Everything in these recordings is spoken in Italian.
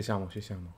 谢项目，谢项目。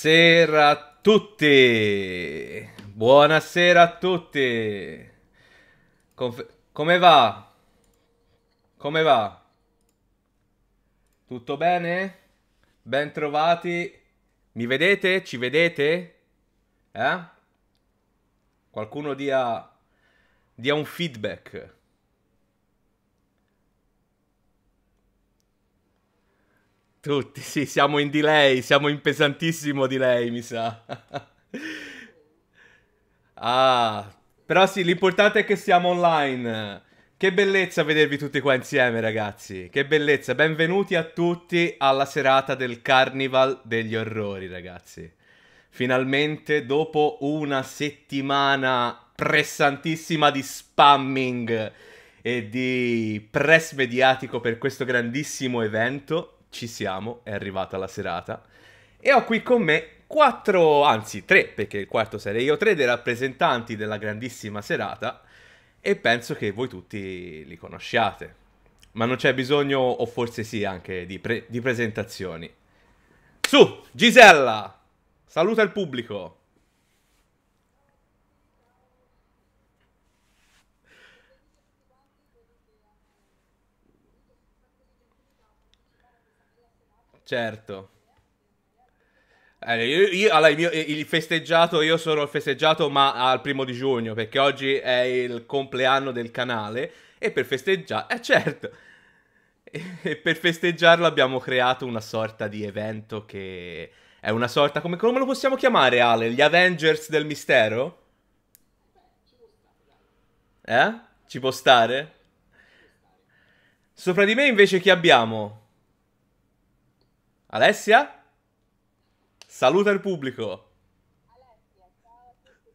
Buonasera a tutti. Buonasera a tutti. Conf- come va? Come va? Tutto bene? Ben trovati. Mi vedete? Ci vedete? Eh? Qualcuno dia, dia un feedback. Tutti, sì, siamo in delay, siamo in pesantissimo delay, mi sa. ah, però sì, l'importante è che siamo online. Che bellezza vedervi tutti qua insieme, ragazzi. Che bellezza. Benvenuti a tutti alla serata del Carnival degli Orrori, ragazzi. Finalmente, dopo una settimana pressantissima di spamming e di press mediatico per questo grandissimo evento, ci siamo, è arrivata la serata. E ho qui con me quattro, anzi tre, perché il quarto sarei io, tre dei rappresentanti della grandissima serata e penso che voi tutti li conosciate. Ma non c'è bisogno, o forse sì, anche di, pre di presentazioni. Su, Gisella, saluta il pubblico. Certo. Eh, io, io, allora, il, mio, il, festeggiato, io sono il festeggiato ma al primo di giugno, perché oggi è il compleanno del canale e per festeggiare, eh certo, e per festeggiarlo abbiamo creato una sorta di evento che è una sorta, come, come lo possiamo chiamare Ale? Gli Avengers del mistero? Eh? Ci può stare? Sopra di me invece chi abbiamo? Alessia? Saluta il pubblico. Alessia, ciao a tutti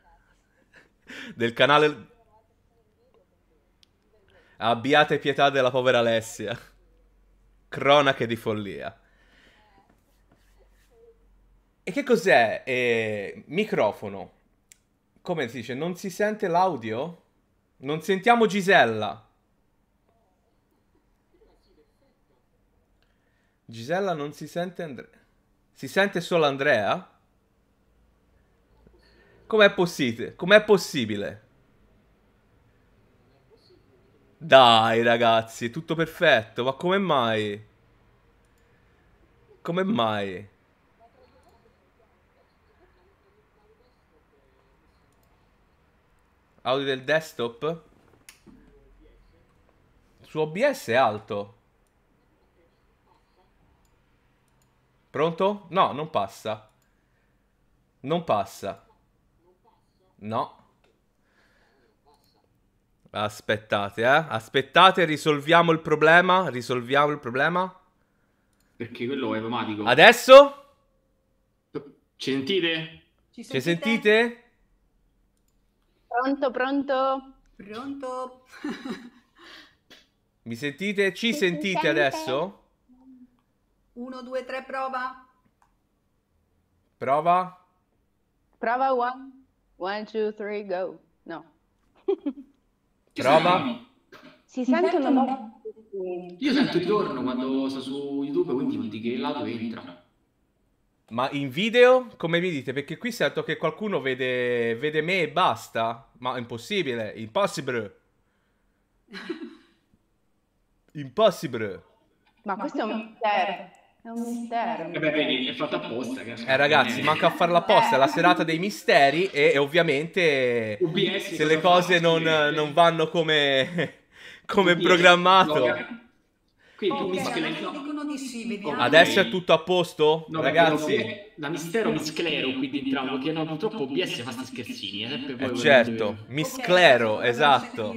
ragazzi. Del canale... Abbiate pietà della povera Alessia. Cronache di follia. E che cos'è? Eh, microfono. Come si dice? Non si sente l'audio? Non sentiamo Gisella. Gisella non si sente Andrea. Si sente solo Andrea? Com'è possibile? Com'è possibile? Dai ragazzi, è tutto perfetto, ma come mai? Come mai? Audio del desktop? Su OBS è alto. Pronto? No, non passa. Non passa. No. Aspettate, eh. Aspettate, risolviamo il problema. Risolviamo il problema. Perché quello è automatico. Adesso? Ci sentite? Ci sentite? sentite? Pronto, pronto? Pronto? Mi sentite? Ci, Ci sentite, sentite adesso? 1, 2, 3, prova. Prova. Prova 1. 1, 2, 3, go. No. prova. Si, sentono sento Io sento il ritorno quando sto su YouTube, quindi vuol dire che lato entra. Ma in video come mi dite? Perché qui sento che qualcuno vede, vede me e basta. Ma è impossibile, impossibile. impossibile. Ma questo è un mistero un mistero. Eh beh, vedi, è fatta apposta. Eh, ragazzi, eh. manca a farla apposta. È la eh. serata dei misteri. E, e ovviamente, UBS se le cose non, non, vanno come, come programmato. quindi okay, misclero... dicono di sì, okay. Adesso è tutto a posto? No, ragazzi, da mistero misclero qui dentro, che no, purtroppo OBS fa sti scherzini, eh, eh certo, misclero, okay, esatto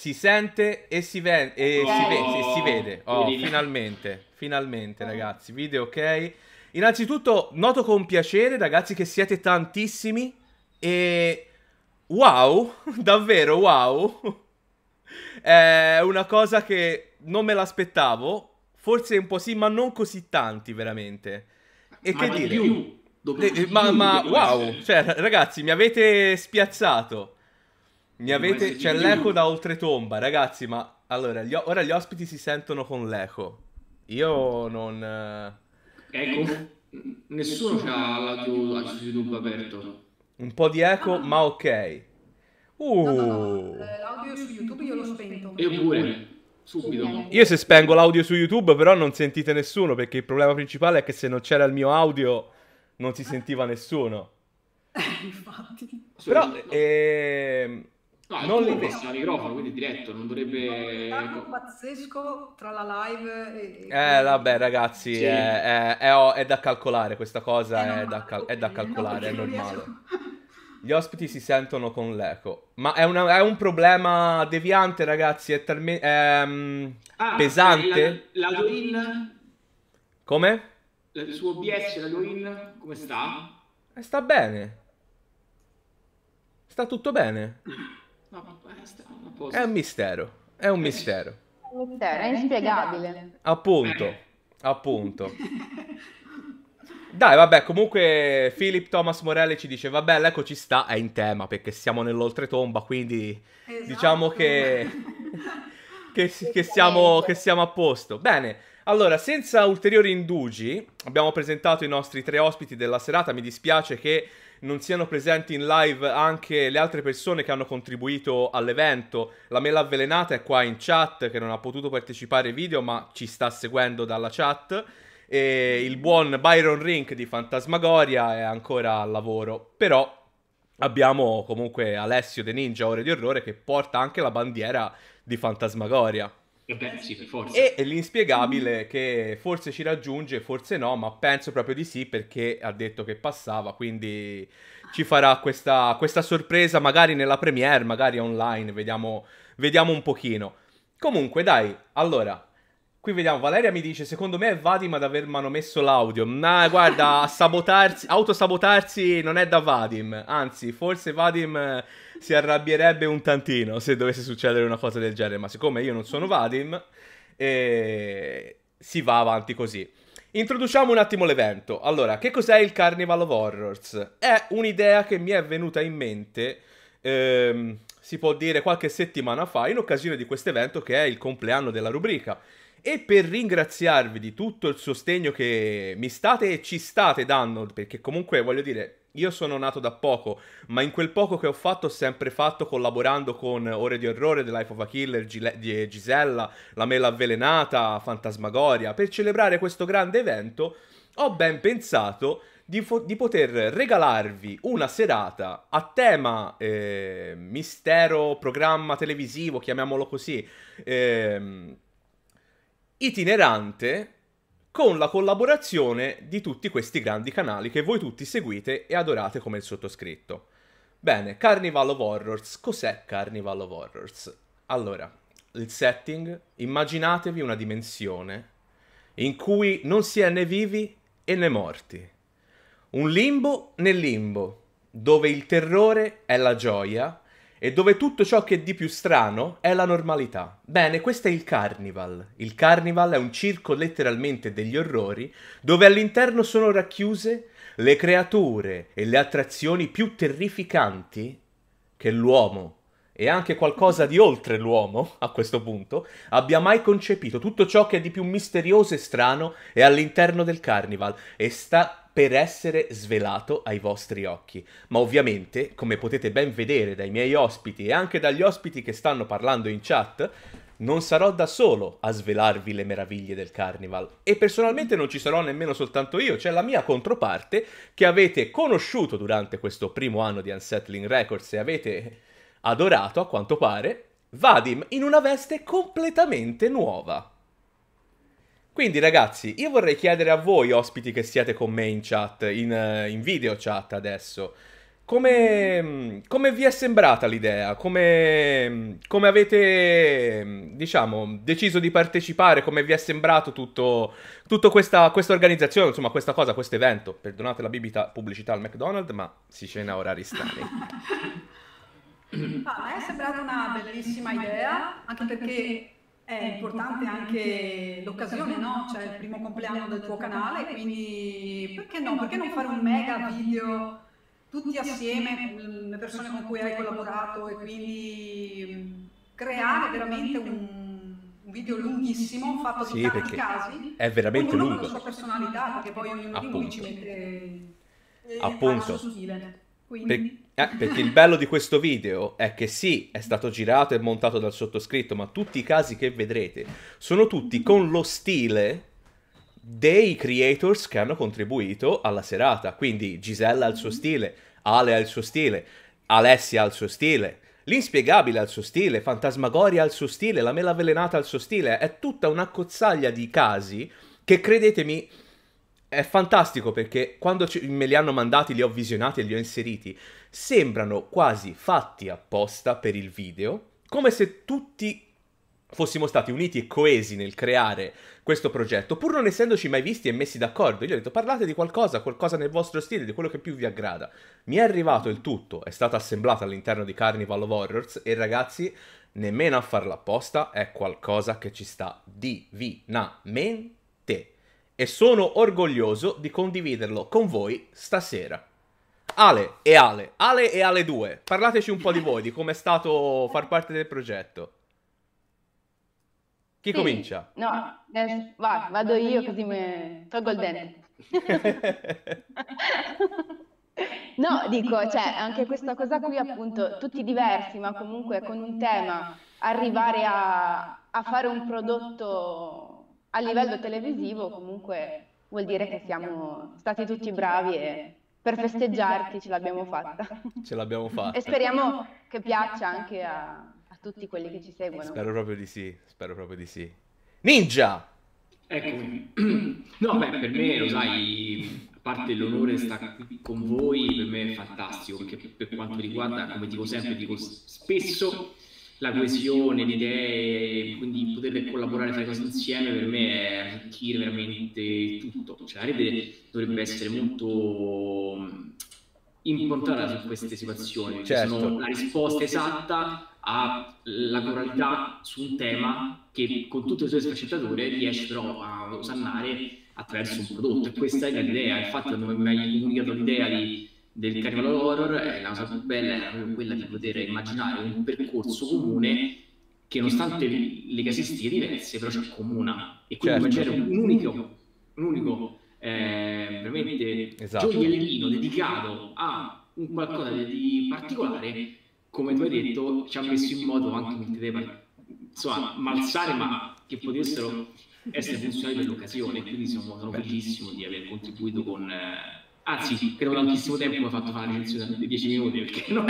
si sente e si, ve- e oh, si, ve- e si vede. Oh, finalmente, finalmente ragazzi, video ok. Innanzitutto noto con piacere ragazzi che siete tantissimi e wow, davvero wow. È una cosa che non me l'aspettavo, forse un po' sì, ma non così tanti veramente. E ma che dire? Più, eh, ma, più, ma wow, cioè ragazzi mi avete spiazzato. Mi avete... C'è l'eco da oltretomba, ragazzi, ma... Allora, gli... ora gli ospiti si sentono con l'eco. Io non... Eh, ecco. ecco, nessuno ha l'audio aperto. Un po' di eco, ah. ma ok. Uh. No, no, no. Uh. Eh, l'audio su YouTube io l'ho spento. Io pure. Subito. Io se spengo l'audio su YouTube però non sentite nessuno perché il problema principale è che se non c'era il mio audio non si sentiva nessuno. Infatti. Però ehm... No, non li messo al microfono, quindi diretto, non dovrebbe... Un pazzesco tra la live e... Eh, vabbè, ragazzi, sì. è, è, è, è, da calcolare questa cosa, è, normale, da, cal- da, calcolare, no, è normale. Gli ospiti si sentono con l'eco, ma è, una, un problema deviante, ragazzi, è talmente... Ehm, ah, pesante. La, la Lorin... Come? Il suo BS, la Lorin, come sta? Eh, sta bene. Sta tutto bene. No, ma è È un mistero, è un mistero. È un mistero, è inspiegabile. Appunto, eh. appunto. Dai, vabbè, comunque Philip Thomas Morelli ci dice, vabbè, l'eco ci sta, è in tema, perché siamo nell'oltretomba, quindi esatto. diciamo che... che, che, siamo, che siamo a posto. Bene, allora, senza ulteriori indugi, abbiamo presentato i nostri tre ospiti della serata. Mi dispiace che non siano presenti in live anche le altre persone che hanno contribuito all'evento. La mela avvelenata è qua in chat che non ha potuto partecipare ai video ma ci sta seguendo dalla chat. E il buon Byron Rink di Fantasmagoria è ancora al lavoro, però abbiamo comunque Alessio De Ninja, Ore di Orrore, che porta anche la bandiera di Fantasmagoria. E, eh, beh, sì, e, e l'inspiegabile che forse ci raggiunge, forse no, ma penso proprio di sì perché ha detto che passava, quindi ci farà questa, questa sorpresa magari nella premiere, magari online, vediamo, vediamo un pochino. Comunque dai, allora, Qui vediamo, Valeria mi dice, secondo me è Vadim ad aver manomesso l'audio. Ma nah, guarda, sabotarsi, autosabotarsi non è da Vadim. Anzi, forse Vadim si arrabbierebbe un tantino se dovesse succedere una cosa del genere, ma siccome io non sono mhm. Vadim, eh, si va avanti così. Introduciamo un attimo l'evento. Allora, che cos'è il Carnival of Horrors? È un'idea che mi è venuta in mente, ehm, si può dire qualche settimana fa, in occasione di questo evento che è il compleanno della rubrica. E per ringraziarvi di tutto il sostegno che mi state e ci state dando, perché comunque voglio dire, io sono nato da poco, ma in quel poco che ho fatto ho sempre fatto collaborando con Ore di Orrore, The Life of a Killer, Gile- di eh, Gisella, La Mela Avvelenata, Fantasmagoria. Per celebrare questo grande evento ho ben pensato di, fo- di poter regalarvi una serata a tema eh, mistero, programma televisivo, chiamiamolo così, eh, itinerante con la collaborazione di tutti questi grandi canali che voi tutti seguite e adorate come il sottoscritto. Bene, Carnival of Horrors, cos'è Carnival of Horrors? Allora, il setting, immaginatevi una dimensione in cui non si è né vivi e né morti. Un limbo nel limbo, dove il terrore è la gioia e dove tutto ciò che è di più strano è la normalità. Bene, questo è il Carnival. Il Carnival è un circo letteralmente degli orrori, dove all'interno sono racchiuse le creature e le attrazioni più terrificanti che l'uomo e anche qualcosa di oltre l'uomo, a questo punto, abbia mai concepito. Tutto ciò che è di più misterioso e strano è all'interno del Carnival e sta per essere svelato ai vostri occhi. Ma ovviamente, come potete ben vedere dai miei ospiti e anche dagli ospiti che stanno parlando in chat, non sarò da solo a svelarvi le meraviglie del carnival e personalmente non ci sarò nemmeno soltanto io, c'è la mia controparte che avete conosciuto durante questo primo anno di Unsettling Records e avete adorato a quanto pare, Vadim in una veste completamente nuova. Quindi ragazzi, io vorrei chiedere a voi ospiti che siete con me in chat, in, eh, in video chat adesso, come, come vi è sembrata l'idea? Come, come, avete, diciamo, deciso di partecipare? Come vi è sembrato tutto, tutto questa, questa, organizzazione, insomma, questa cosa, questo evento? Perdonate la bibita pubblicità al McDonald's, ma si cena a orari strani. Ah, a me è sembrata una bellissima idea, anche perché è importante anche l'occasione, no? Cioè il primo compleanno del tuo canale, quindi perché no? Perché non fare un mega video tutti assieme, le persone con cui hai collaborato e quindi mm, creare veramente un video lunghissimo fatto sì, di tanti casi. È veramente ognuno lungo. con la sua personalità, perché poi ognuno di noi ci mette eh, Appunto. il suo stile. Quindi... Per, eh, perché il bello di questo video è che sì, è stato girato e montato dal sottoscritto, ma tutti i casi che vedrete sono tutti con lo stile dei creators che hanno contribuito alla serata. Quindi Gisella ha il suo stile, Ale ha il suo stile, Alessia ha il suo stile, L'inspiegabile al suo stile, Fantasmagoria al suo stile, La mela avvelenata al suo stile, è tutta una cozzaglia di casi che credetemi è fantastico perché quando me li hanno mandati, li ho visionati e li ho inseriti, sembrano quasi fatti apposta per il video, come se tutti fossimo stati uniti e coesi nel creare questo progetto, pur non essendoci mai visti e messi d'accordo. Io ho detto parlate di qualcosa, qualcosa nel vostro stile, di quello che più vi aggrada. Mi è arrivato il tutto, è stato assemblato all'interno di Carnival of Horrors e ragazzi, nemmeno a farla apposta, è qualcosa che ci sta divinamente e sono orgoglioso di condividerlo con voi stasera. Ale e Ale, Ale e Ale 2, parlateci un po' di voi, di come è stato far parte del progetto. Chi sì, comincia? No, eh, eh, va, vado io così mi tolgo il dente. no, dico, cioè, cioè, anche questa cosa qui appunto, tutti diversi, ma comunque con un tema, arrivare a, a fare un prodotto a livello televisivo comunque vuol dire che siamo stati tutti bravi e per festeggiarti ce l'abbiamo fatta. Ce l'abbiamo fatta. e speriamo che piaccia anche a, a, tutti quelli che ci seguono. Spero proprio di sì, spero proprio di sì. Ninja! Eccomi. No, beh, per me, lo sai, a parte l'onore sta qui con voi, per me è fantastico, perché per quanto riguarda, come dico sempre, dico spesso, la coesione, le idee, quindi poter collaborare, fare cose insieme per me è arricchire veramente tutto. Cioè, la rete dovrebbe essere molto mm, improntata su queste situazioni, certo. sono la risposta esatta alla coralità su un tema che con tutte le sue sfaccettature riesce però a osannare attraverso un prodotto e questa è l'idea, infatti non mi hai comunicato l'idea di del Carnival Horror è la cosa più bella, è proprio quella di poter immaginare un percorso comune che nonostante le casistiche diverse però ci comuna e quindi certo. immaginare un certo. unico, un unico eh, veramente esatto. gioiellino dedicato a un qualcosa di particolare come tu hai detto ci ha messo in modo anche un partite insomma malsare ma che potessero essere funzionali per l'occasione quindi sono, sono felicissimo di aver contribuito con eh, anzi, ah, ah, credo tantissimo tempo ho fatto fare la recensione di 10 minuti perché non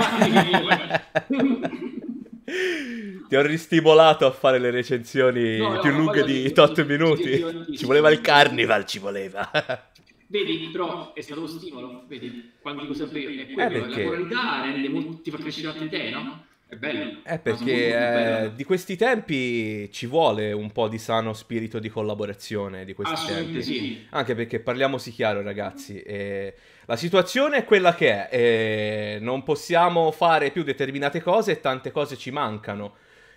Ti ho ristimolato a fare le recensioni no, più lunghe di 8 minuti. Ci voleva il carnival, ci voleva. Vedi, però è stato lo stimolo, vedi, quando dico sempre io, è quello, eh perché... la moralità rende ti fa crescere anche te, no? È bello. Eh, è perché eh, di questi tempi ci vuole un po' di sano spirito di collaborazione di questi tempi. Sì. Anche perché parliamoci chiaro, ragazzi. Eh, la situazione è quella che è. Eh, non possiamo fare più determinate cose e tante cose ci mancano.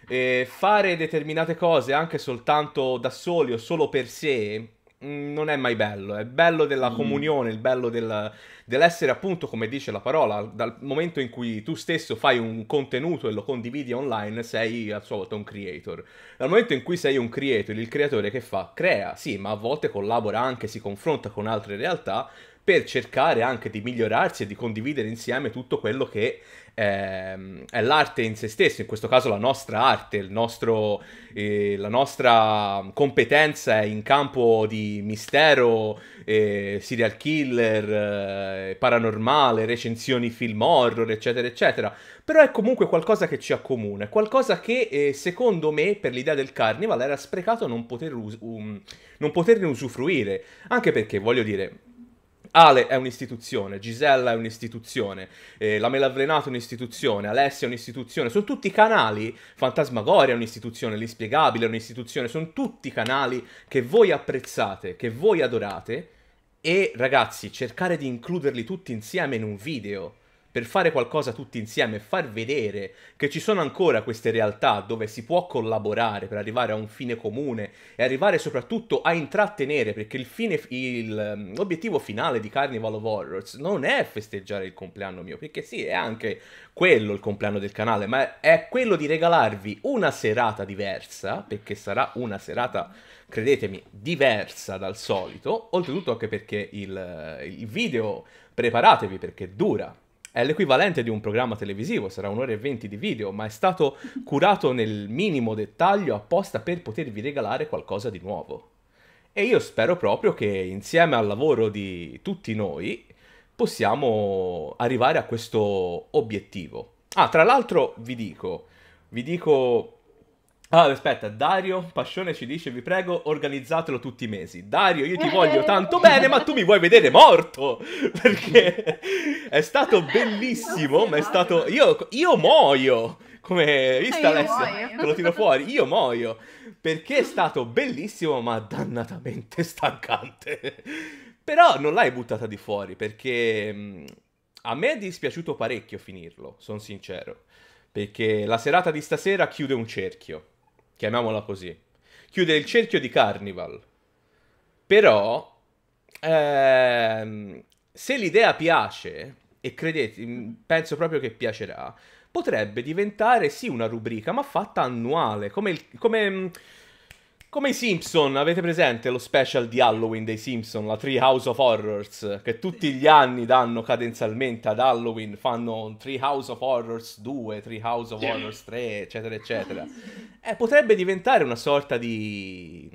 E fare determinate cose anche soltanto da soli o solo per sé Mm, non è mai bello, è bello della mm. comunione, il bello del, dell'essere appunto, come dice la parola, dal momento in cui tu stesso fai un contenuto e lo condividi online, sei a sua volta un creator. Dal momento in cui sei un creator, il creatore che fa? Crea, sì, ma a volte collabora anche, si confronta con altre realtà per cercare anche di migliorarsi e di condividere insieme tutto quello che eh, è l'arte in se stesso, in questo caso la nostra arte, nostro, eh, la nostra competenza in campo di mistero, eh, serial killer, eh, paranormale, recensioni film horror, eccetera, eccetera. Però è comunque qualcosa che ci accomuna, qualcosa che eh, secondo me per l'idea del carnival era sprecato non, poter us- um, non poterne usufruire, anche perché voglio dire Ale è un'istituzione, Gisella è un'istituzione, eh, La Mela Avvelenata è un'istituzione, Alessia è un'istituzione, sono tutti canali, Fantasmagoria è un'istituzione, l'Ispiegabile è un'istituzione, sono tutti canali che voi apprezzate, che voi adorate e ragazzi cercare di includerli tutti insieme in un video per fare qualcosa tutti insieme, far vedere che ci sono ancora queste realtà dove si può collaborare per arrivare a un fine comune e arrivare soprattutto a intrattenere, perché il fine, il, l'obiettivo mm, finale di Carnival of Horrors non è festeggiare il compleanno mio, perché sì, è anche quello il compleanno del canale, ma è quello di regalarvi una serata diversa, perché sarà una serata credetemi, diversa dal solito, oltretutto anche perché il, il, video, preparatevi perché dura è l'equivalente di un programma televisivo, sarà un'ora e venti di video, ma è stato curato nel minimo dettaglio apposta per potervi regalare qualcosa di nuovo. E io spero proprio che insieme al lavoro di tutti noi possiamo arrivare a questo obiettivo. Ah, tra l'altro vi dico, vi dico allora, aspetta, Dario Pascione ci dice, vi prego, organizzatelo tutti i mesi. Dario, io ti voglio eh. tanto bene, ma tu mi vuoi vedere morto! Perché è stato bellissimo, ma è stato... Io, io muoio! Come... Vista adesso, Te lo tiro fuori, io muoio! Perché è stato bellissimo, ma dannatamente stancante. Però non l'hai buttata di fuori, perché... Mm, a me è dispiaciuto parecchio finirlo, sono sincero. Perché la serata di stasera chiude un cerchio chiamiamola così, chiude il cerchio di Carnival. Però, ehm, se l'idea piace, e credete, penso proprio che piacerà, potrebbe diventare sì una rubrica, ma fatta annuale, come, il, come come i Simpson, avete presente lo special di Halloween dei Simpson, la Tree House of Horrors, che tutti gli anni danno cadenzialmente ad Halloween, fanno Tree House of Horrors 2, Tree House of Horrors 3, eccetera, eccetera. Eh, potrebbe diventare una sorta di,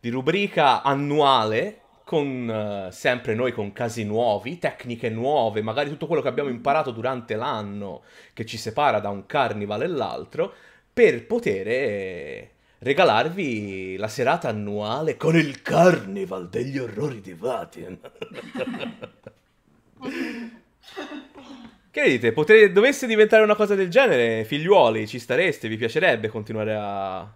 di rubrica annuale con eh, sempre noi con casi nuovi, tecniche nuove, magari tutto quello che abbiamo imparato durante l'anno che ci separa da un carnival e l'altro, per poter... Eh, regalarvi la serata annuale con il Carnival degli orrori di Vatian. che dite? Potre... Dovesse diventare una cosa del genere, figliuoli, ci stareste? Vi piacerebbe continuare a...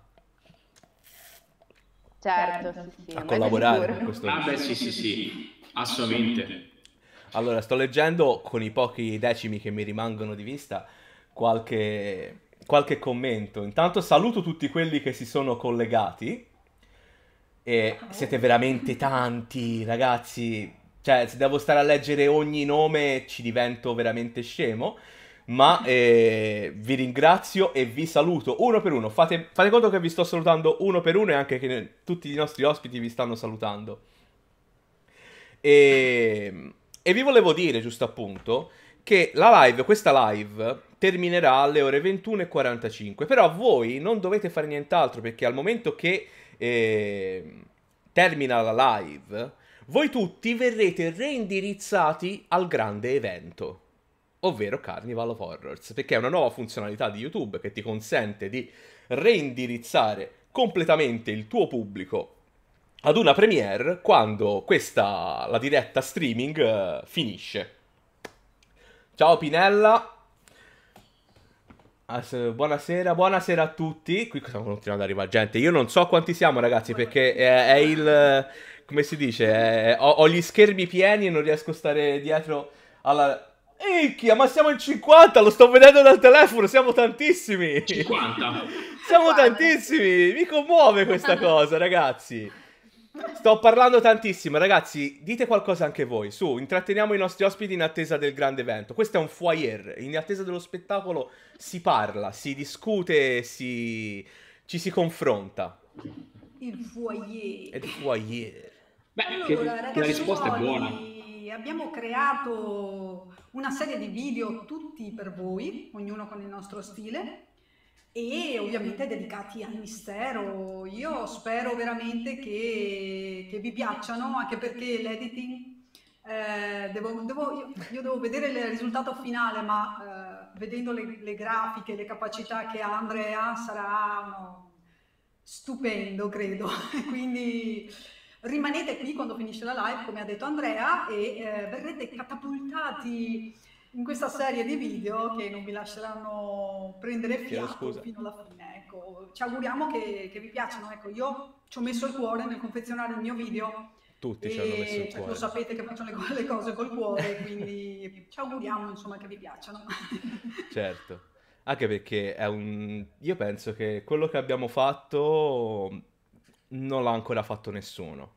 Certo, certo sì, sì, a collaborare con questo... Ah beh, sì, sì, sì, assolutamente. Allora, sto leggendo con i pochi decimi che mi rimangono di vista qualche qualche commento. Intanto saluto tutti quelli che si sono collegati. E ah. siete veramente tanti, ragazzi. Cioè, se devo stare a leggere ogni nome ci divento veramente scemo. Ma eh, vi ringrazio e vi saluto uno per uno. Fate, fate, conto che vi sto salutando uno per uno e anche che tutti i nostri ospiti vi stanno salutando. E, ehm, e vi volevo dire, giusto appunto, che la live, questa live, terminerà alle ore 21.45. Però voi non dovete fare nient'altro perché al momento che eh, termina la live, voi tutti verrete reindirizzati al grande evento. Ovvero Carnival of Horrors, perché è una nuova funzionalità di YouTube che ti consente di reindirizzare completamente il tuo pubblico ad una premiere quando questa, la diretta streaming, eh, finisce. Ciao Pinella, As- buonasera, buonasera a tutti. Qui stiamo continuando ad arrivare gente. Io non so quanti siamo, ragazzi, perché è, è il. Come si dice? È, ho, ho, gli schermi pieni e non riesco a stare dietro alla. Eicchia, ma siamo in 50, lo sto vedendo dal telefono, siamo tantissimi. 50. siamo tantissimi, mi commuove questa cosa, ragazzi. Sto parlando tantissimo, ragazzi. Dite qualcosa anche voi. Su, intratteniamo i nostri ospiti in attesa del grande evento. Questo è un foyer. In attesa dello spettacolo si parla, si discute, si... ci si confronta. Il foyer. Il foyer. Beh, allora, che, la risposta è buona. Abbiamo creato una serie di video tutti per voi, ognuno con il nostro stile e ovviamente dedicati al mistero. Io spero veramente che, che vi piacciano, anche perché l'editing, eh, devo, devo, io, io, devo vedere il risultato finale, ma eh, vedendo le, le, grafiche, le capacità che ha Andrea, sarà no, stupendo, credo. Quindi rimanete qui quando finisce la live, come ha detto Andrea, e eh, verrete catapultati in questa serie di video che non vi lasceranno prendere fiato fino alla fine. Ecco, ci auguriamo che, che vi piacciono. Ecco, io ci ho messo il cuore nel confezionare il mio video. Tutti ci hanno messo il cioè, cuore. Lo sapete che faccio le cose col cuore, quindi ci auguriamo insomma, che vi piacciono. certo, anche perché è un... io penso che quello che abbiamo fatto non l'ha ancora fatto nessuno.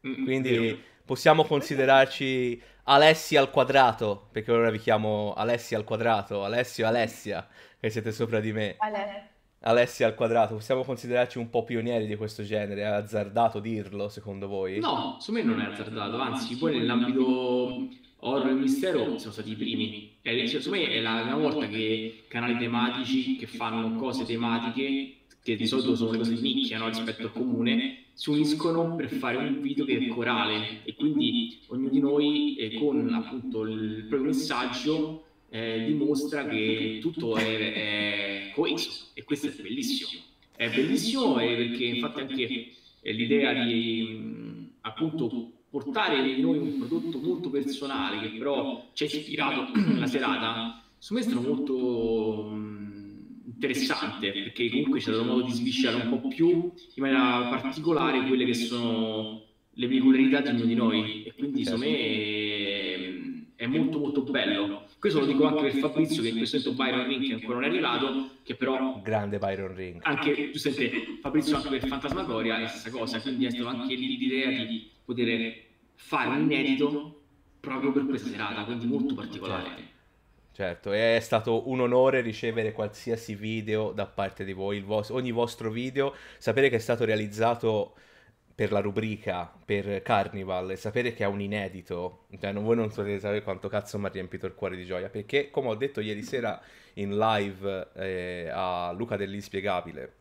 Quindi possiamo considerarci Alessi al quadrato, perché ora vi chiamo Alessi al quadrato, Alessio Alessia, che siete sopra di me. Ale. Alessi al quadrato, possiamo considerarci un po' pionieri di questo genere? È azzardato dirlo, secondo voi? No, su me non è azzardato, anzi, poi nell'ambito horror e mistero siamo stati i primi. cioè, su me è la prima volta che canali tematici che fanno cose tematiche, che di solito sono le cose di nicchia no? rispetto al comune, si uniscono per fare un video che è corale e quindi ognuno di noi eh, con appunto il proprio messaggio eh, dimostra che tutto è, è, coeso e questo è bellissimo. È bellissimo eh, perché infatti anche eh, l'idea di mm, appunto portare in noi un prodotto molto personale che però ci ha ispirato la serata, su me è stato molto mm, interessante perché comunque c'è stato modo di sviscerare un po' più in maniera particolare quelle che sono le peculiarità di ognuno di noi e quindi secondo me è molto molto bello questo lo dico anche per Fabrizio che in questo momento Byron Rink ancora non è arrivato che però grande Byron Ring anche giustamente Fabrizio anche per Fantasmagoria è la stessa cosa quindi è stata anche lì l'idea di poter fare un inedito proprio per questa serata quindi molto particolare Certo, è stato un onore ricevere qualsiasi video da parte di voi, vos- ogni vostro video, sapere che è stato realizzato per la rubrica, per Carnival, e sapere che è un inedito, cioè, non, voi non potete sapere quanto cazzo mi ha riempito il cuore di gioia, perché come ho detto ieri sera in live eh, a Luca dell'Inspiegabile,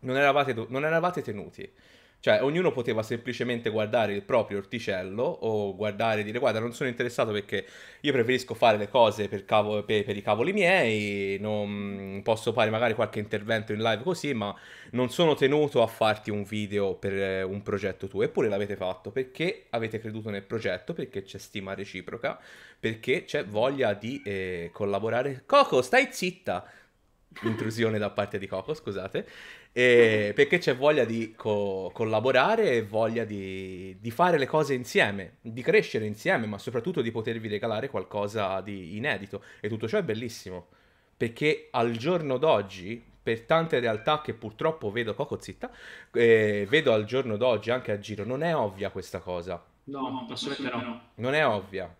non eravate, do- non eravate tenuti cioè, ognuno poteva semplicemente guardare il proprio orticello o guardare e dire guarda, non sono interessato perché io preferisco fare le cose per, cavo- per, per i cavoli miei, non posso fare magari qualche intervento in live così, ma non sono tenuto a farti un video per eh, un progetto tuo. Eppure l'avete fatto perché avete creduto nel progetto, perché c'è stima reciproca, perché c'è voglia di eh, collaborare. Coco, stai zitta! Intrusione da parte di Coco, scusate. E perché c'è voglia di co- collaborare e voglia di, di, fare le cose insieme, di crescere insieme, ma soprattutto di potervi regalare qualcosa di inedito. E tutto ciò è bellissimo, perché al giorno d'oggi, per tante realtà che purtroppo vedo poco zitta, eh, vedo al giorno d'oggi anche a giro, non è ovvia questa cosa. No, assolutamente no. Non è ovvia.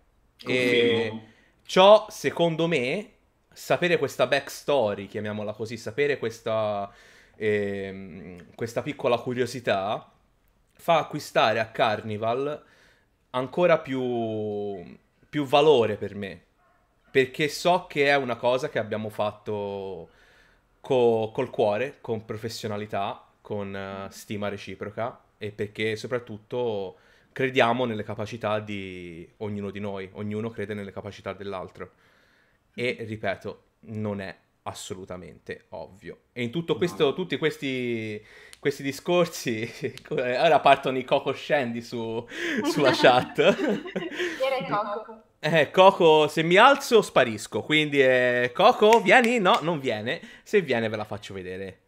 E ciò, secondo me, sapere questa backstory, chiamiamola così, sapere questa e, ehm, questa piccola curiosità fa acquistare a Carnival ancora più, più valore per me, perché so che è una cosa che abbiamo fatto co- col cuore, con professionalità, con uh, stima reciproca e perché soprattutto crediamo nelle capacità di ognuno di noi, ognuno crede nelle capacità dell'altro. E ripeto, non è assolutamente ovvio. E in tutto questo, no. tutti questi, questi discorsi, eh, ora partono i Coco Scendi su, sulla chat. Coco. Eh, Coco, se mi alzo sparisco, quindi eh, Coco vieni? No, non viene, se viene ve la faccio vedere.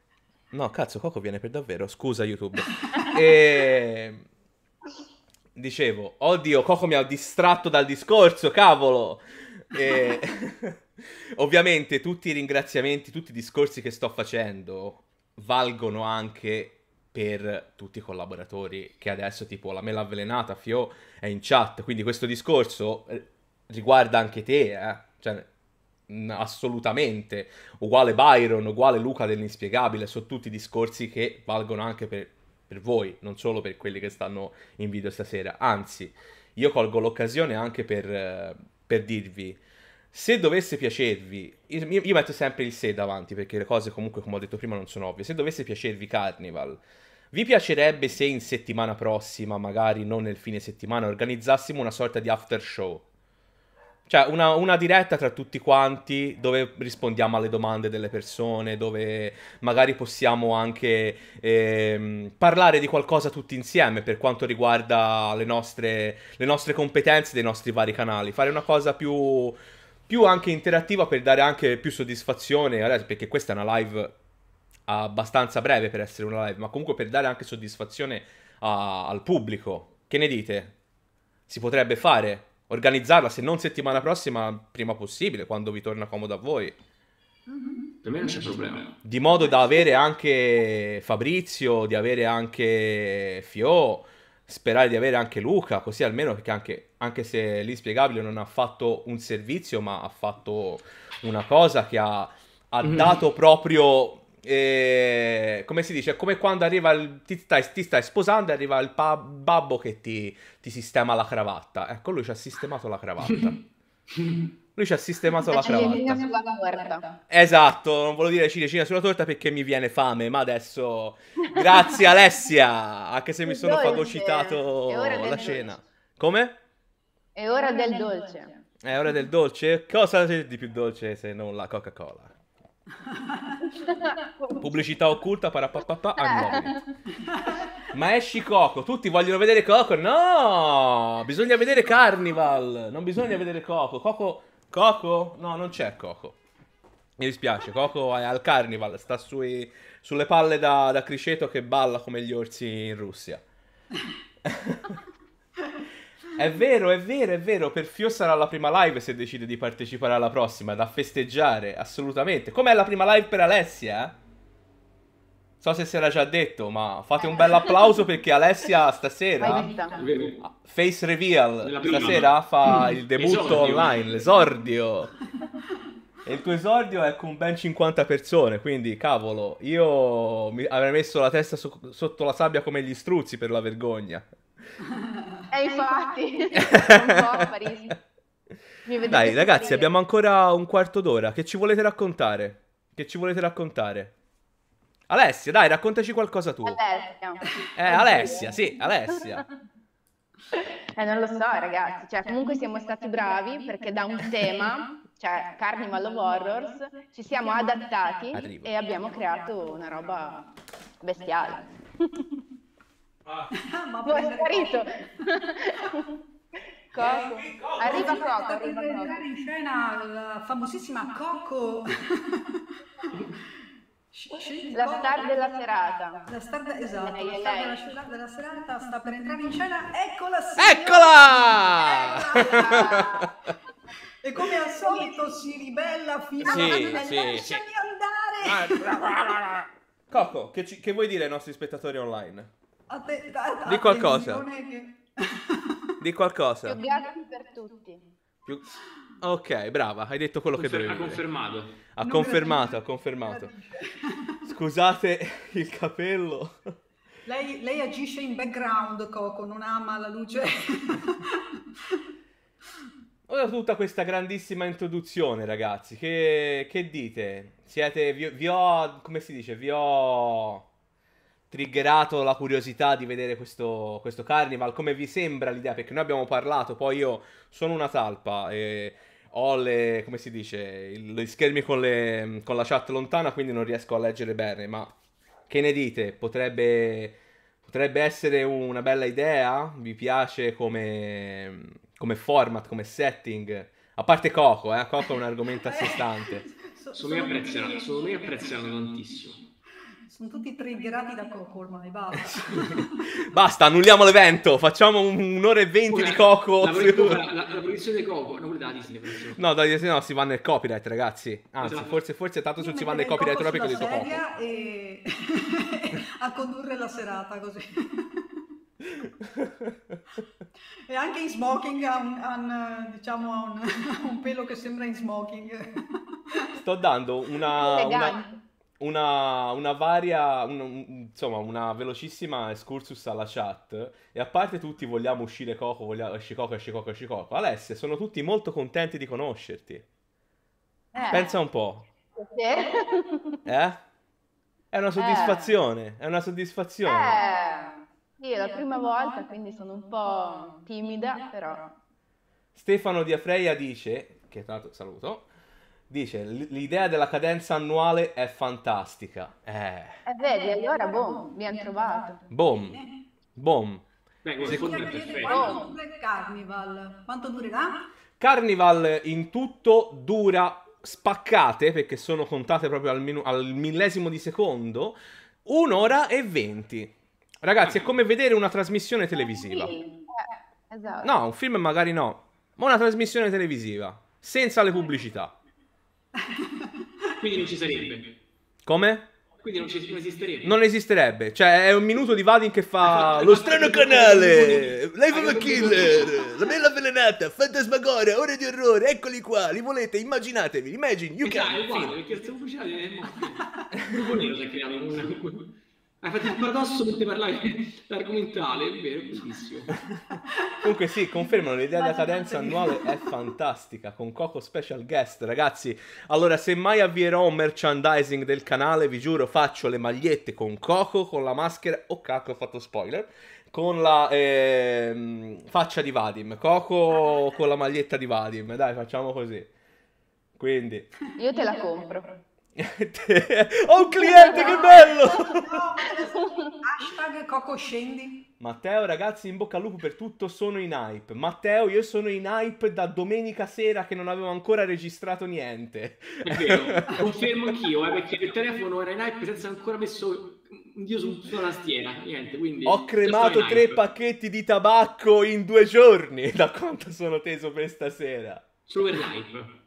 No, cazzo, Coco viene per davvero, scusa YouTube. e... Ehm, dicevo, oddio, Coco mi ha distratto dal discorso, cavolo! E... Ovviamente tutti i ringraziamenti, tutti i discorsi che sto facendo valgono anche per tutti i collaboratori che adesso tipo la mela avvelenata, Fio, è in chat, quindi questo discorso eh, riguarda anche te, eh? cioè, assolutamente, uguale Byron, uguale Luca dell'inspiegabile, sono tutti discorsi che valgono anche per, per voi, non solo per quelli che stanno in video stasera, anzi, io colgo l'occasione anche per eh, per dirvi, se dovesse piacervi, io, io metto sempre il se davanti perché le cose comunque, come ho detto prima, non sono ovvie. Se dovesse piacervi Carnival, vi piacerebbe se in settimana prossima, magari non nel fine settimana, organizzassimo una sorta di after show? Cioè, una, una, diretta tra tutti quanti dove rispondiamo alle domande delle persone, dove magari possiamo anche ehm, parlare di qualcosa tutti insieme per quanto riguarda le nostre, le nostre competenze dei nostri vari canali. Fare una cosa più, più anche interattiva per dare anche più soddisfazione, perché questa è una live abbastanza breve per essere una live, ma comunque per dare anche soddisfazione a, al pubblico. Che ne dite? Si potrebbe fare? organizzarla, se non settimana prossima, prima possibile, quando vi torna comodo a voi. Per me non c'è problema. Di modo da avere anche Fabrizio, di avere anche Fio, sperare di avere anche Luca, così almeno perché anche, anche se l'inspiegabile non ha fatto un servizio, ma ha fatto una cosa che ha, ha mm. dato proprio e, come si dice, è come quando arriva il, ti, stai, ti, stai, sposando e arriva il pa- babbo che ti, ti, sistema la cravatta. Ecco, lui ci ha sistemato la cravatta. Lui ci ha sistemato la cravatta. Esatto, non volevo dire cirecina sulla torta perché mi viene fame, ma adesso... Grazie Alessia, anche se mi sono fagocitato la cena. Dolce. Come? È ora, È ora del, del dolce. dolce. È ora del dolce? Cosa c'è di più dolce se non la Coca-Cola? Pubblicità occulta parapapapà a 9. Eh. Ma esci Coco, tutti vogliono vedere Coco? No! Bisogna vedere Carnival, non bisogna vedere Coco. Coco, Coco? No, non c'è Coco. Mi dispiace, Coco è al Carnival, sta sui, sulle palle da, da criceto che balla come gli orsi in Russia. È vero, è vero, è vero. Per Fio sarà la prima live se decide di partecipare alla prossima. Da festeggiare, assolutamente. Com'è la prima live per Alessia? So se si era già detto, ma fate un bel applauso perché Alessia stasera, Face Reveal, stasera fa il debutto esordio. online, l'esordio. E il tuo esordio è con ben 50 persone, quindi cavolo, io mi avrei messo la testa so- sotto la sabbia come gli struzzi per la vergogna. Eh, eh, infatti, Mi Dai, ragazzi, abbiamo ancora un quarto d'ora. Che ci volete raccontare? Che ci volete raccontare? Alessia, dai, raccontaci qualcosa tu. Alessia. Eh, Alessia, sì, Alessia. Eh, non lo so, ragazzi. Cioè, comunque siamo stati bravi perché da un tema, cioè Carnival of Horrors, ci siamo adattati Arrivo. e abbiamo creato una roba bestiale. Ah. Ma buon marito. Coco. Eh, Coco. Arriva Coco. per entrare in scena la famosissima Coco. La star della serata. La star, de- esatto, la star Della, serata, della serata sta per entrare in scena. Eccola! Signora. Eccola! e come al solito si ribella fino sì, a sì, lasciami sì. andare. Ah, Coco, che, ci, che vuoi dire ai nostri spettatori online? Atte- a- a- di qualcosa. Che... di qualcosa. Più gatti per tutti. Più... Ok, brava, hai detto quello Confer- che dovevi. Ha confermato. Ha non confermato, ha confermato. Scusate il capello. Lei, lei, agisce in background, Coco, non ama la luce. Ora tutta questa grandissima introduzione, ragazzi, che, che dite? Siete, vi, vi ho, come si dice, vi ho triggerato la curiosità di vedere questo, questo carnival? Come vi sembra l'idea? Perché noi abbiamo parlato, poi io sono una talpa e ho le, come si dice, gli schermi con, le, con la chat lontana, quindi non riesco a leggere bene, ma che ne dite? Potrebbe, potrebbe essere una bella idea? Vi piace come, come format, come setting? A parte Coco, eh? Coco è un argomento a sé stante. Secondo me apprezzeranno tantissimo. Sono tutti triggerati da Coco ormai, basta. basta, annulliamo l'evento, facciamo un'ora e venti di Coco. La, la, la, la produzione di Coco, non quella da Disney. No, da Disney no, si va nel copyright, ragazzi. Esatto. Anzi, esatto. forse, forse tanto sul si va nel copyright proprio che ho detto Coco. E... a condurre la serata così. e anche in smoking ha un, ha un diciamo, ha un, un, pelo che sembra in smoking. Sto dando una una, una varia, un, insomma, una velocissima excursus alla chat. E a parte tutti vogliamo uscire Coco, vogliamo, esci Coco, esci Coco, esci Coco. Alessia, sono tutti molto contenti di conoscerti. Eh. Pensa un po'. Perché? Eh? È una soddisfazione, eh. è una soddisfazione. Eh. Sì, è la prima volta, quindi sono un po' timida, però... Stefano Diafreia dice, che tra l'altro saluto, Dice, l'idea della cadenza annuale è fantastica. Eh, eh vedi, allora boom, mi hanno trovato. Boom, boom. Beh, secondo me è quanto Carnival, quanto durerà? Carnival in tutto dura spaccate, perché sono contate proprio al, minu- al millesimo di secondo, un'ora e venti. Ragazzi, è come vedere una trasmissione eh, televisiva. Eh, esatto. No, un film magari no, ma una trasmissione televisiva, senza le eh. pubblicità. Quindi non ci sarebbe. Come? Quindi non, ci, non esisterebbe. Non esisterebbe. Cioè, è un minuto di Vadin che fa. Esatto, lo esatto. strano canale! Life of a Killer! La bella avvelenata! Fantasmagoria! Ore di orrore! Eccoli qua! Li volete? Immaginatevi! Imagine! You esatto, can! Esatto, è uguale, perché il suo fucile è morto. Il nero si è creato un. Hai ah, fatto il paradosso mentre parlavi l'argomentale, è vero, bellissimo. Comunque sì, confermano l'idea della cadenza annuale è fantastica, con Coco Special Guest, ragazzi. Allora, se mai avvierò un merchandising del canale, vi giuro, faccio le magliette con Coco, con la maschera... Oh cacchio, ho fatto spoiler! Con la eh, faccia di Vadim, Coco con la maglietta di Vadim, dai, facciamo così. Quindi... Io te la compro. Ho un cliente, che bello! Hashtag Coco Scendi. Matteo, ragazzi, in bocca al lupo per tutto, sono in hype. Matteo, io sono in hype da domenica sera che non avevo ancora registrato niente. È vero, confermo anch'io, eh, perché il telefono era in hype senza ancora messo Dio su, sulla stiera, niente, quindi... Ho cremato tre pacchetti di tabacco in due giorni, da quanto sono teso per stasera. Super hype.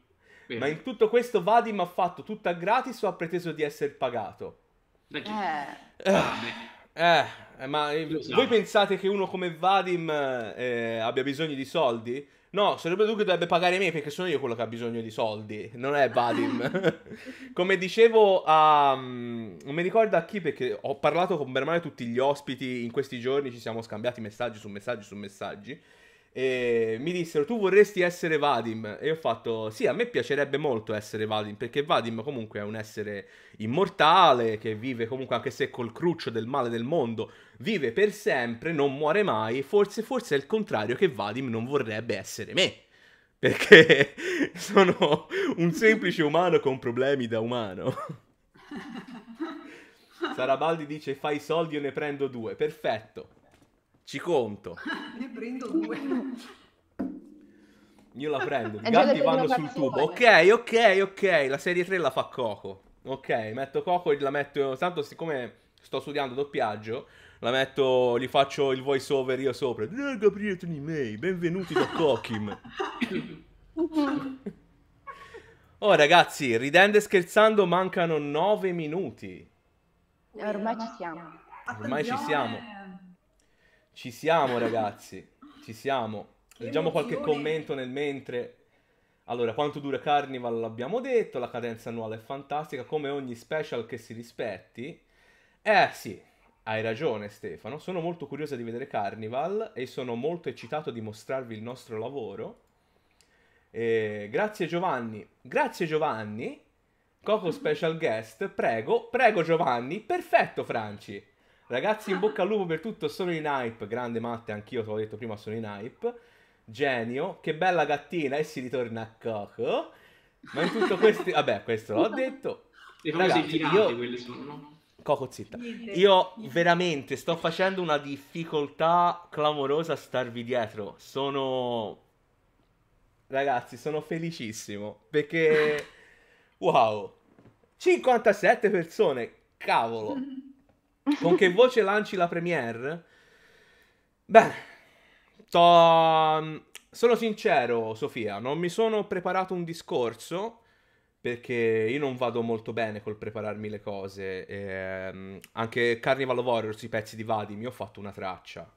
Ma in tutto questo Vadim ha fatto tutta gratis o ha preteso di essere pagato? Eh. Eh, eh ma eh, so. voi pensate che uno come Vadim eh, eh abbia bisogno di soldi? No, sarebbe lui che dovrebbe pagare me perché sono io quello che ha bisogno di soldi, non è Vadim. come dicevo a... non mi ricordo a chi perché ho parlato con bene tutti gli ospiti in questi giorni, ci siamo scambiati messaggi su messaggi su messaggi e mi dissero tu vorresti essere Vadim e ho fatto sì a me piacerebbe molto essere Vadim perché Vadim comunque è un essere immortale che vive comunque anche se col cruccio del male del mondo vive per sempre non muore mai forse forse è il contrario che Vadim non vorrebbe essere me perché sono un semplice umano con problemi da umano Sarabaldi dice fai soldi io ne prendo due perfetto ci conto. ne prendo due. Io la prendo. I gatti vanno sul tubo. Ok, ok, ok. La serie 3 la fa Coco. Ok, metto Coco e la metto. Tanto, siccome sto studiando doppiaggio, la metto. Gli faccio il voice over io sopra. Eh, Gabriele Trinimei, benvenuti da Kokim. oh, ragazzi, ridendo e scherzando, mancano 9 minuti. Ormai ci siamo. Ormai ci siamo. Ci siamo ragazzi, ci siamo. Leggiamo qualche commento nel mentre. Allora, quanto dura Carnival l'abbiamo detto, la cadenza annuale è fantastica, come ogni special che si rispetti. Eh sì, hai ragione Stefano, sono molto curiosa di vedere Carnival e sono molto eccitato di mostrarvi il nostro lavoro. E grazie Giovanni, grazie Giovanni, Coco special guest, prego, prego Giovanni, perfetto Franci. Ragazzi, in bocca al lupo per tutto, sono in hype. Grande Matte, anch'io te l'ho detto prima, sono in hype. Genio, che bella gattina e si ritorna a Coco. Ma in tutto questo, vabbè, questo l'ho detto. E Ragazzi, io... Coco zitta. Io veramente sto facendo una difficoltà clamorosa a starvi dietro. Sono Ragazzi, sono felicissimo perché wow. 57 persone, cavolo. Con che voce lanci la premiere? Beh, to... sono sincero, Sofia, non mi sono preparato un discorso perché io non vado molto bene col prepararmi le cose. E, ehm, anche Carnival of Horrors, i pezzi di Vadim, io ho fatto una traccia.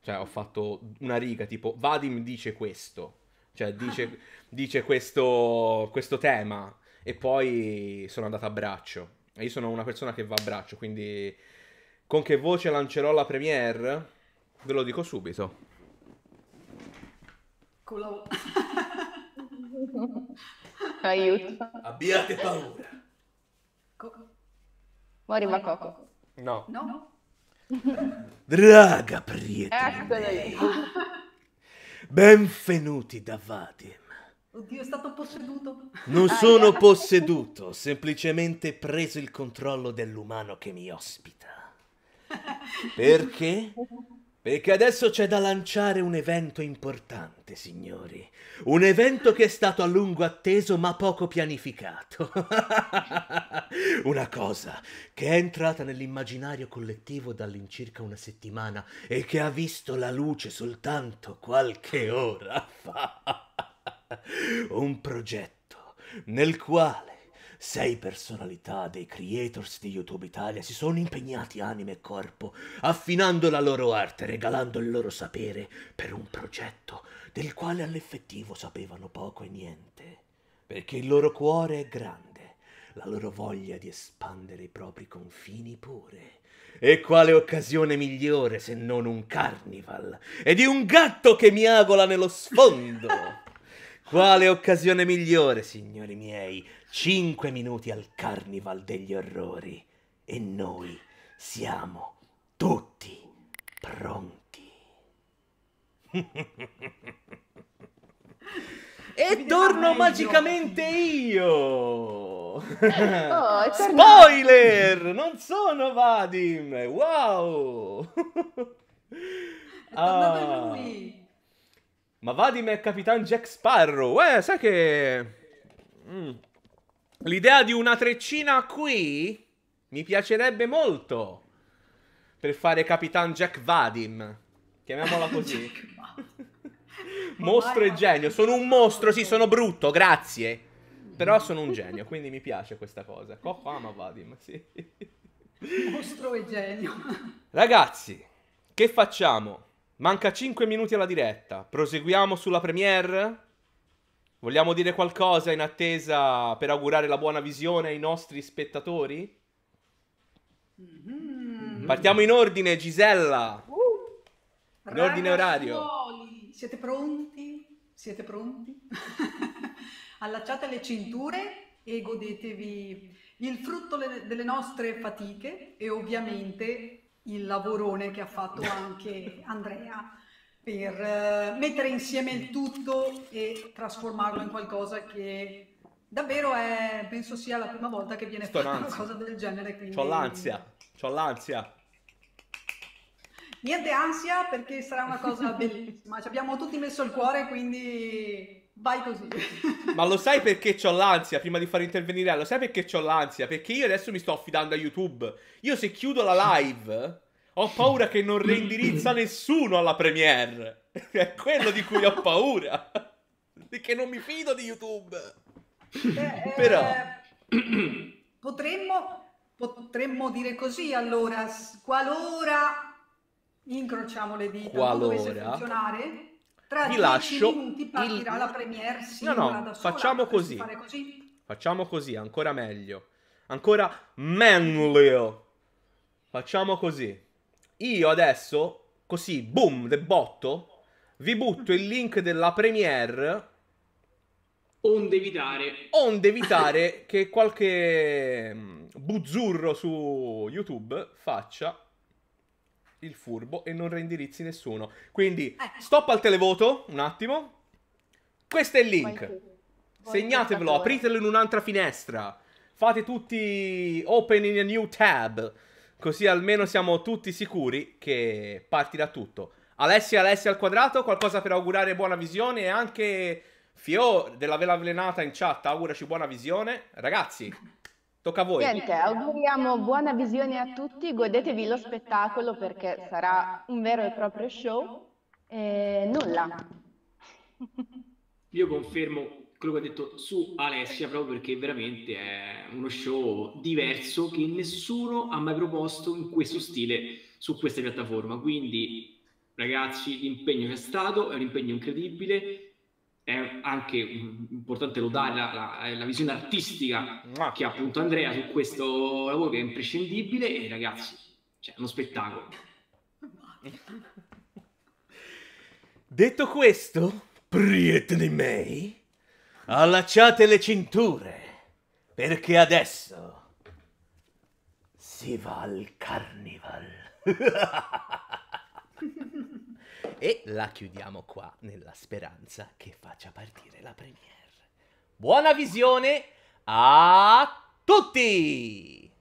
Cioè, ho fatto una riga, tipo, Vadim dice questo. Cioè, dice, dice questo, questo tema. E poi sono andato a braccio. E io sono una persona che va a braccio, quindi con che voce lancerò la premiere? Ve lo dico subito. Con la... Aiuto. Abbiate paura. Coco. ma Coco. No. No. Draga Prietine. Benvenuti da Vadim. Oddio, è stato posseduto. Non sono posseduto, semplicemente preso il controllo dell'umano che mi ospita. Perché? Perché adesso c'è da lanciare un evento importante, signori. Un evento che è stato a lungo atteso ma poco pianificato. una cosa che è entrata nell'immaginario collettivo dall'incirca una settimana e che ha visto la luce soltanto qualche ora fa. un progetto nel quale sei personalità dei creators di YouTube Italia si sono impegnati anima e corpo, affinando la loro arte, regalando il loro sapere per un progetto del quale all'effettivo sapevano poco e niente, perché il loro cuore è grande, la loro voglia di espandere i propri confini pure. E quale occasione migliore se non un carnival e di un gatto che miagola nello sfondo? Quale occasione migliore, signori miei, 5 minuti al Carnival degli orrori e noi siamo tutti pronti. e torno magicamente io! Oh, Spoiler! Non sono Vadim! Wow! È tornato ah. lui! Ma Vadim è Capitan Jack Sparrow! Eh, sai che... Mm. L'idea di una treccina qui mi piacerebbe molto per fare Capitan Jack Vadim. Chiamiamola così. mostro e genio. Sono un mostro, sì, sono brutto, grazie. Però sono un genio, quindi mi piace questa cosa. Cocco ama Vadim, sì. Mostro e genio. Ragazzi, che facciamo? Manca 5 minuti alla diretta. Proseguiamo sulla premiere? Vogliamo dire qualcosa in attesa per augurare la buona visione ai nostri spettatori? Mm-hmm. Partiamo in ordine, Gisella. Uh, in ordine orario. Siete pronti? Siete pronti? Allacciate le cinture e godetevi il frutto le- delle nostre fatiche e ovviamente il lavorone che ha fatto anche Andrea per eh, mettere insieme il tutto e trasformarlo in qualcosa che davvero è, penso sia la prima volta che viene Sto fatta una cosa del genere. Quindi... C'ho l'ansia, c'ho l'ansia. Niente ansia perché sarà una cosa bellissima, ci abbiamo tutti messo il cuore quindi vai così. Ma lo sai perché ho l'ansia prima di far intervenire? Lo sai perché ho l'ansia? Perché io adesso mi sto affidando a YouTube. Io se chiudo la live ho paura che non reindirizza nessuno alla premiere. È quello di cui ho paura. Perché non mi fido di YouTube. Eh, eh Però... Eh, potremmo, potremmo dire così allora, qualora incrociamo le dita, qualora... dovesse funzionare... Tra vi lascio minuti partirà il... la premiere sì, no no facciamo così. così. facciamo così ancora meglio ancora meglio facciamo così io adesso, così, boom, de botto, vi butto il link della premiere. Onde evitare. Onde evitare che qualche mm, buzzurro su YouTube faccia il furbo e non reindirizzi nessuno. Quindi, eh. stop al televoto, un attimo. Questo è il link. Segnatevelo, apritelo in un'altra finestra. Fate tutti open in a new tab. Così almeno siamo tutti sicuri che partirà tutto. Alessia, Alessia al quadrato, qualcosa per augurare buona visione e anche Fio della Vela Avvelenata in chat, auguraci buona visione. Ragazzi, tocca a voi. Niente, auguriamo buona visione a tutti, godetevi lo spettacolo perché sarà un vero e proprio show. E nulla. Io confermo quello che ha detto su Alessia proprio perché veramente è uno show diverso che nessuno ha mai proposto in questo stile su questa piattaforma. Quindi ragazzi, l'impegno c'è stato, è un impegno incredibile, è anche importante lodare la, la, la visione artistica che ha appunto Andrea su questo lavoro che è imprescindibile e ragazzi, cioè, è uno spettacolo. Detto questo, prieteni mei. Allacciate le cinture, perché adesso si va al carnival. e la chiudiamo qua nella speranza che faccia partire la premiere. Buona visione a tutti!